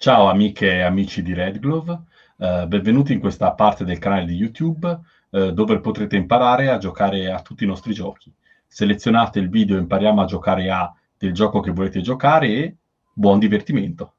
Ciao amiche e amici di Red Glove, eh, benvenuti in questa parte del canale di YouTube eh, dove potrete imparare a giocare a tutti i nostri giochi. Selezionate il video Impariamo a giocare a del gioco che volete giocare e buon divertimento!